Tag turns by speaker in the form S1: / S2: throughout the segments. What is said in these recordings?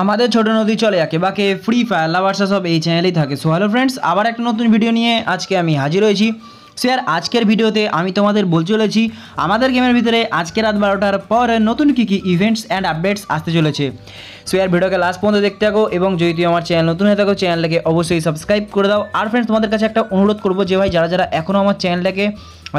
S1: আমাদের ছোট নদী চলে আঁকে বাকে ফ্রি ফায়ার লাভার্সা সব এই চ্যানেলেই থাকে সো হ্যালো ফ্রেন্ডস আবার একটা নতুন ভিডিও নিয়ে আজকে আমি হাজির হয়েছি স্যার আজকের ভিডিওতে আমি তোমাদের বলতে চলেছি আমাদের গেমের ভিতরে আজকে রাত বারোটার পর নতুন কী কী ইভেন্টস অ্যান্ড আপডেটস আসতে চলেছে স্যার ভিডিওকে লাস্ট পর্যন্ত দেখতে থাকো এবং যদি তুমি আমার চ্যানেল নতুন হয়ে থাকো চ্যানেলটাকে অবশ্যই সাবস্ক্রাইব করে দাও আর ফ্রেন্ডস তোমাদের কাছে একটা অনুরোধ করবো যে ভাই যারা যারা এখনও আমার চ্যানেলটাকে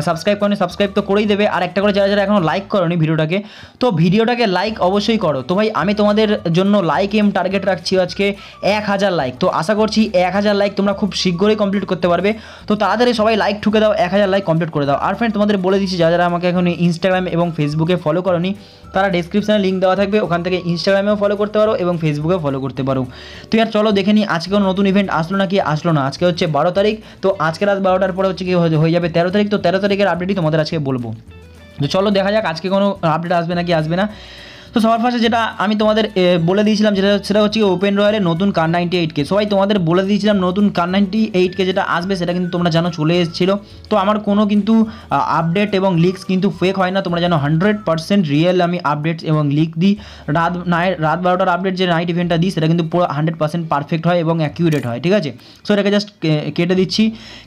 S1: সাবস্ক্রাইব করনি সাবস্ক্রাইব তো করেই দেবে আর একটা করে যারা যারা এখনও লাইক করনি ভিডিওটাকে তো ভিডিওটাকে লাইক অবশ্যই করো তো ভাই আমি তোমাদের জন্য লাইক এম টার্গেট রাখছি আজকে এক হাজার লাইক তো আশা করছি এক হাজার লাইক তোমরা খুব শীঘ্রই কমপ্লিট করতে পারবে তো তাড়াতাড়ি সবাই লাইক ঠুকে দাও এক হাজার লাইক কমপ্লিট করে দাও আর ফ্রেন্ড তোমাদের বলে দিচ্ছি যারা যারা আমাকে এখন ইনস্টাগ্রাম এবং ফেসবুকে ফলো করনি তারা ডিসক্রিপশানে লিঙ্ক দেওয়া থাকবে ওখান থেকে ইনস্টাগ্রামেও ফলো করতে পারো এবং ফেসবুকেও ফলো করতে পারো তো আর চলো দেখে নিই আজকে কোনো নতুন ইভেন্ট আসলো নাকি আসলো না আজকে হচ্ছে বারো তারিখ তো আজকে রাত বারোটার পরে হচ্ছে কি হয়ে যাবে তেরো তারিখ তো তেরো তারিখের আপডেটই তোমাদের আজকে বলবো তো চলো দেখা যাক আজকে কোনো আপডেট আসবে নাকি আসবে না তো সবার ফার্স্টে যেটা আমি তোমাদের বলে দিয়েছিলাম যেটা সেটা হচ্ছে ওপেন রয়্যালের নতুন কার নাইনটি এইটকে সবাই তোমাদের বলে দিয়েছিলাম নতুন কার নাইনটি এইটকে যেটা আসবে সেটা কিন্তু তোমরা জানো চলে এসেছিলো তো আমার কোনো কিন্তু আপডেট এবং লিক্স কিন্তু ফেক হয় না তোমরা জানো হান্ড্রেড পার্সেন্ট রিয়েল আমি আপডেটস এবং লিক দিই রাত নাইট রাত বারোটার আপডেট যে নাইট ইভেন্টটা দিই সেটা কিন্তু পুরো হান্ড্রেড পার্সেন্ট পারফেক্ট হয় এবং অ্যাকিউরেট হয় ঠিক আছে সো এটাকে জাস্ট কেটে দিচ্ছি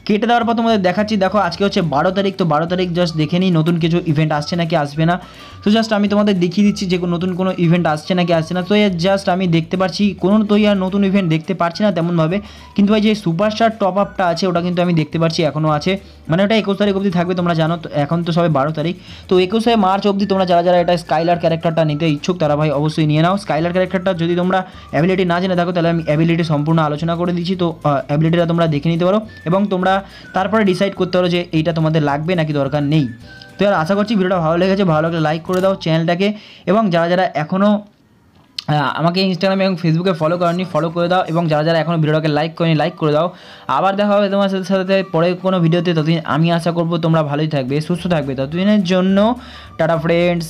S1: কেটে দেওয়ার পর তোমাদের দেখাচ্ছি দেখো আজকে হচ্ছে বারো তারিখ তো বারো তারিখ জাস্ট দেখে নিই নতুন কিছু ইভেন্ট আসছে নাকি আসবে না তো জাস্ট আমি তোমাদের দেখিয়ে দিচ্ছি যে কোনো নতুন কোনো ইভেন্ট আসছে নাকি আসছে না তো এর জাস্ট আমি দেখতে পাচ্ছি কোনো তো আর নতুন ইভেন্ট দেখতে পাচ্ছি না তেমনভাবে কিন্তু ভাই যে সুপারস্টার টপ আপটা আছে ওটা কিন্তু আমি দেখতে পাচ্ছি এখনও আছে মানে ওটা একুশ তারিখ অবধি থাকবে তোমরা জানো এখন তো সবে বারো তারিখ তো একুশে মার্চ অবধি তোমরা যারা যারা এটা স্কাইলার ক্যারেক্টারটা নিতে ইচ্ছুক তারা ভাই অবশ্যই নিয়ে নাও স্কাইলার ক্যারেক্টারটা যদি তোমরা অ্যাবিলিটি না জেনে থাকো তাহলে আমি অ্যাবিলিটি সম্পূর্ণ আলোচনা করে দিচ্ছি তো অ্যাবিলিটিটা তোমরা দেখে নিতে পারো এবং তোমরা তারপরে ডিসাইড করতে পারো যে এইটা তোমাদের লাগবে নাকি দরকার নেই তো আর আশা করছি ভিডিওটা ভালো লেগেছে ভালো লাগলে লাইক করে দাও চ্যানেলটাকে এবং যারা যারা এখনও আমাকে ইনস্টাগ্রামে এবং ফেসবুকে ফলো করেনি ফলো করে দাও এবং যারা যারা এখনও ভিডিওটাকে লাইক করেনি লাইক করে দাও আবার দেখা হবে তোমার সাথে সাথে পরে কোনো ভিডিওতে ততদিন আমি আশা করবো তোমরা ভালোই থাকবে সুস্থ থাকবে ততদিনের জন্য টাটা ফ্রেন্ডস